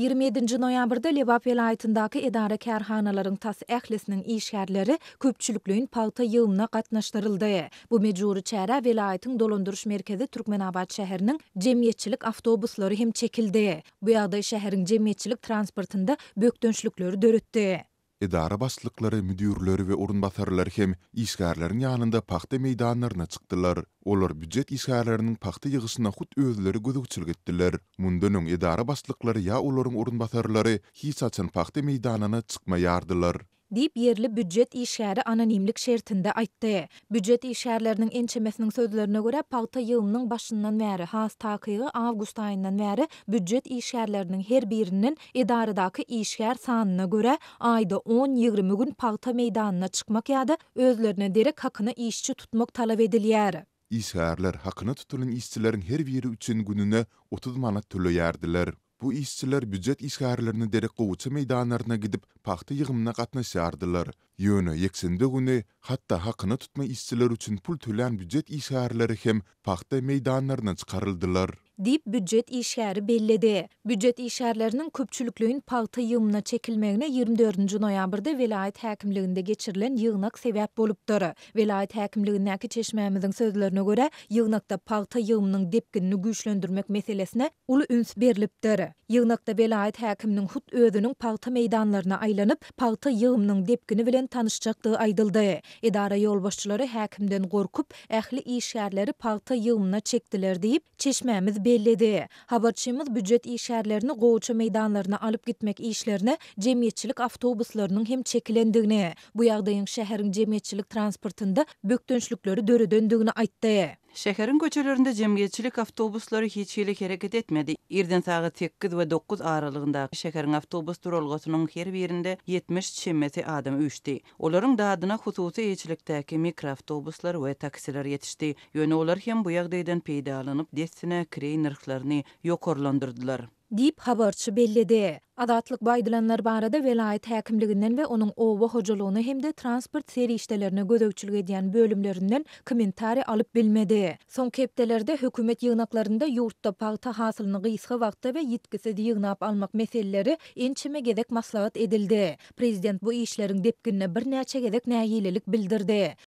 27-nji noýabrda Lebap welaýatyndaky edara kärhanalaryň tas ählisiniň işgärleri köpçülüklüyün paýta ýygnyna gatnaşdyryldy. Bu mejuri çära welaýatyň dolandyryş merkezi Türkmenabat şäheriniň jemgyýetçilik awtobuslary hem çekildi. Bu ýagdaý şäheriň jemgyýetçilik transportynda bökdönçlükleri döretdi. edara baslıkları müdürlörü ve orun hem isərlərin yanında paxta meydanlarına çıktılar. Olar büccet isərlərinin paxta yıısına xut özleri gözük çıl gettiller. edara baslıkları ya olorun orun basarları hiç açan paxta meydanına çıkma yardılar. dip yerli büdjet işgäri anonimlik şertinde aýtdy. Büdjet işgärleriniň ençemesiniň sözlerine görä pagta ýylynyň başyndan bäri has taýyky awgust aýyndan bäri büdjet işgärleriniň her birinin edaradaky işgär sanyna görä aýda 10-20 gün pagta meýdanyna çykmak ýa-da özlerine derek hakyny işçi tutmak talap edilýär. İşgärler hakyny tutulan işçilerin her biri üçin gününe 30 manat töleýärdiler. Bu işçiler büdcet işgärlerini derek güwçü gidib gidip paxta qatna gatnaşardylar. Yoňy yeksindi güni, hatda haqtyny tutma işçiler üçin pul tölen büdcet işgärleri hem paxta meydanlarına çykaryltdylar. dip büdjet işgäri bellidi. Büdjet işgärleriniň köpçülüklüginiň palta ýygnyna çekilmegine 24-nji noýabrda vilayat häkimliginde geçirilen ýygnak sebäp bolupdyr. Vilayat häkimliginäki çeşmämiziň sözlerine görä, ýygnakda palta ýygnynyň depkinini güýçlendirmek meselesine uly üns berilipdir. Ýygnakda vilayat häkiminiň hut özüniň palta meýdanlaryna aýlanyp, palta ýygnynyň depgini bilen tanışjakdygy aýdyldy. Edara ýol hakimden häkimden gorkup, ähli işgärleri pagta ýygnyna çekdiler diýip, çeşmämiz belledi. Habarçımız bücret işərlərini qoğuçu meydanlarına alıp gitmek işlerine cemiyetçilik avtobuslarının hem çekilendiğini. Bu yağdayın şäheriň cemiyetçilik transportında bökdönçlükleri dörü döndüğünü aittdi. Şeherin köçelerinde cemgeçilik avtobusları hiç hile hareket etmedi. Irden sağı 8 ve 9 aralığında şeherin avtobus durulgasının her birinde 70 çimmeti adam üçti. Oların dağdına hususi eçilikteki mikroavtobuslar ve taksiler yetişti. Yönü olar hem bu yagdeyden peydalanıp destine krey nırklarını yokorlandırdılar. dip habarçı bellidi. Adatlık baydılanlar barada velayet häkimliginden ve onun ova hojuluğunu hem de transport seri işlerine gödökçülük ediyen bölümlerinden komentari alıp bilmedi. Son keptelerde hükümet yığınaklarında yurtta pahta hasılını gıyısı vaqta ve yitkisi yığınap almak meseleleri ençime gedek maslahat edildi. Prezident bu işlerin depkinine bir neçe gedek neyililik bildirdi.